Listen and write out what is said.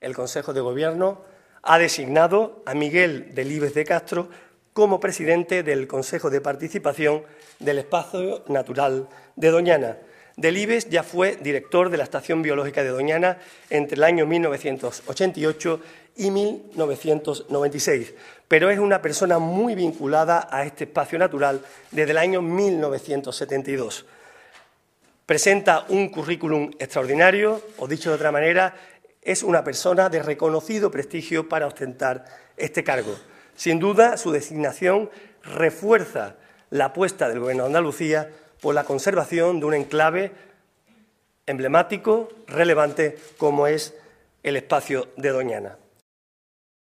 el Consejo de Gobierno ha designado a Miguel Delibes de Castro como presidente del Consejo de Participación del Espacio Natural de Doñana. Delibes ya fue director de la Estación Biológica de Doñana entre el año 1988 y 1996, pero es una persona muy vinculada a este espacio natural desde el año 1972. Presenta un currículum extraordinario, o dicho de otra manera, es una persona de reconocido prestigio para ostentar este cargo. Sin duda, su designación refuerza la apuesta del Gobierno de Andalucía por la conservación de un enclave emblemático, relevante, como es el espacio de Doñana.